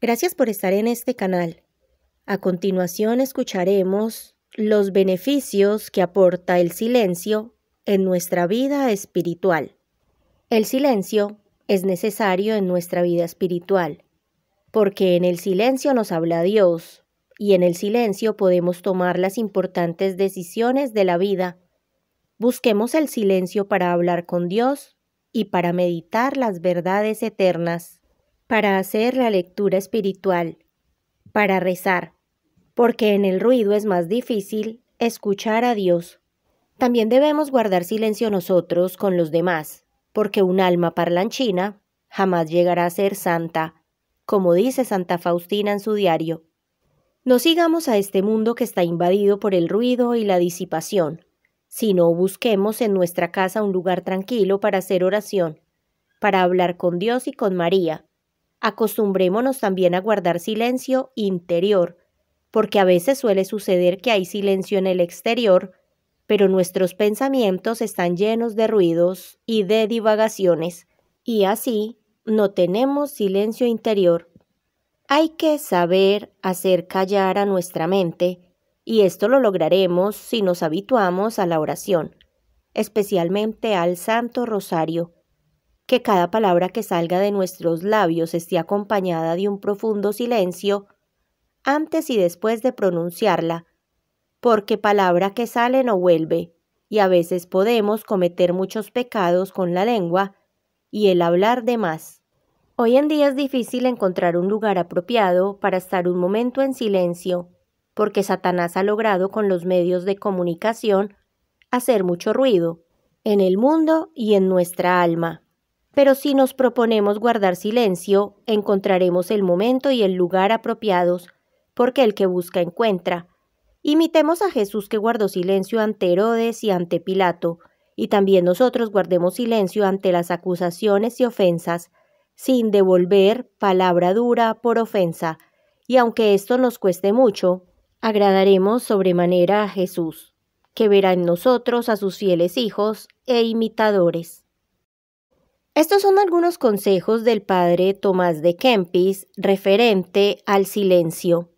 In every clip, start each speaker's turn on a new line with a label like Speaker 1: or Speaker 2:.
Speaker 1: Gracias por estar en este canal. A continuación escucharemos los beneficios que aporta el silencio en nuestra vida espiritual. El silencio es necesario en nuestra vida espiritual, porque en el silencio nos habla Dios y en el silencio podemos tomar las importantes decisiones de la vida. Busquemos el silencio para hablar con Dios y para meditar las verdades eternas para hacer la lectura espiritual, para rezar, porque en el ruido es más difícil escuchar a Dios. También debemos guardar silencio nosotros con los demás, porque un alma parlanchina jamás llegará a ser santa, como dice Santa Faustina en su diario. No sigamos a este mundo que está invadido por el ruido y la disipación, sino busquemos en nuestra casa un lugar tranquilo para hacer oración, para hablar con Dios y con María, Acostumbrémonos también a guardar silencio interior, porque a veces suele suceder que hay silencio en el exterior, pero nuestros pensamientos están llenos de ruidos y de divagaciones, y así no tenemos silencio interior. Hay que saber hacer callar a nuestra mente, y esto lo lograremos si nos habituamos a la oración, especialmente al Santo Rosario, que cada palabra que salga de nuestros labios esté acompañada de un profundo silencio antes y después de pronunciarla, porque palabra que sale no vuelve, y a veces podemos cometer muchos pecados con la lengua y el hablar de más. Hoy en día es difícil encontrar un lugar apropiado para estar un momento en silencio, porque Satanás ha logrado con los medios de comunicación hacer mucho ruido en el mundo y en nuestra alma pero si nos proponemos guardar silencio, encontraremos el momento y el lugar apropiados, porque el que busca encuentra. Imitemos a Jesús que guardó silencio ante Herodes y ante Pilato, y también nosotros guardemos silencio ante las acusaciones y ofensas, sin devolver palabra dura por ofensa, y aunque esto nos cueste mucho, agradaremos sobremanera a Jesús, que verá en nosotros a sus fieles hijos e imitadores. Estos son algunos consejos del padre Tomás de Kempis referente al silencio.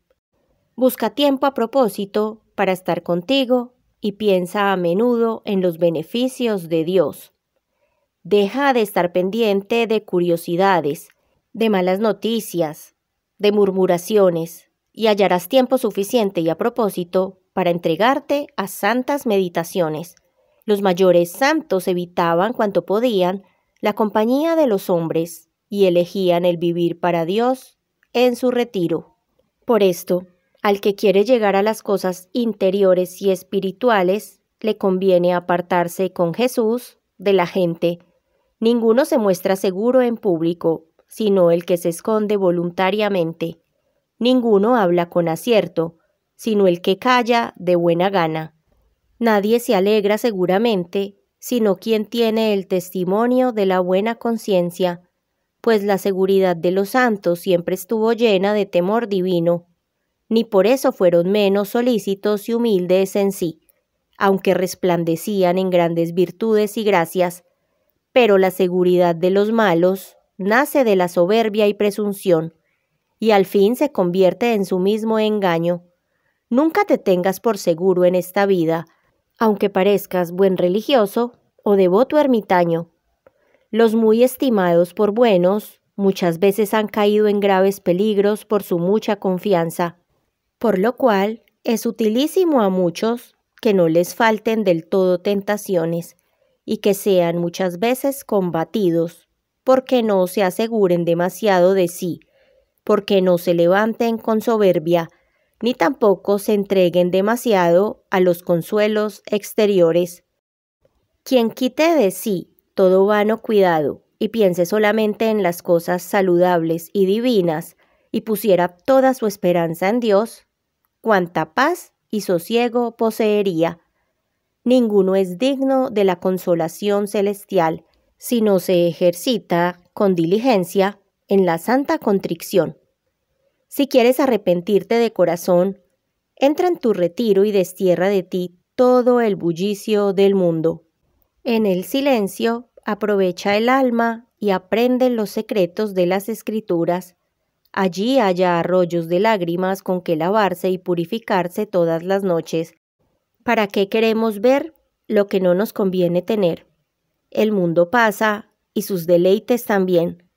Speaker 1: Busca tiempo a propósito para estar contigo y piensa a menudo en los beneficios de Dios. Deja de estar pendiente de curiosidades, de malas noticias, de murmuraciones, y hallarás tiempo suficiente y a propósito para entregarte a santas meditaciones. Los mayores santos evitaban cuanto podían la compañía de los hombres y elegían el vivir para Dios en su retiro. Por esto, al que quiere llegar a las cosas interiores y espirituales, le conviene apartarse con Jesús de la gente. Ninguno se muestra seguro en público, sino el que se esconde voluntariamente. Ninguno habla con acierto, sino el que calla de buena gana. Nadie se alegra seguramente, sino quien tiene el testimonio de la buena conciencia, pues la seguridad de los santos siempre estuvo llena de temor divino, ni por eso fueron menos solícitos y humildes en sí, aunque resplandecían en grandes virtudes y gracias, pero la seguridad de los malos nace de la soberbia y presunción, y al fin se convierte en su mismo engaño. Nunca te tengas por seguro en esta vida, aunque parezcas buen religioso o devoto ermitaño. Los muy estimados por buenos muchas veces han caído en graves peligros por su mucha confianza, por lo cual es utilísimo a muchos que no les falten del todo tentaciones y que sean muchas veces combatidos, porque no se aseguren demasiado de sí, porque no se levanten con soberbia, ni tampoco se entreguen demasiado a los consuelos exteriores. Quien quite de sí todo vano cuidado y piense solamente en las cosas saludables y divinas y pusiera toda su esperanza en Dios, cuánta paz y sosiego poseería. Ninguno es digno de la consolación celestial si no se ejercita con diligencia en la santa contrición. Si quieres arrepentirte de corazón, entra en tu retiro y destierra de ti todo el bullicio del mundo. En el silencio, aprovecha el alma y aprende los secretos de las escrituras. Allí haya arroyos de lágrimas con que lavarse y purificarse todas las noches. ¿Para qué queremos ver lo que no nos conviene tener? El mundo pasa y sus deleites también.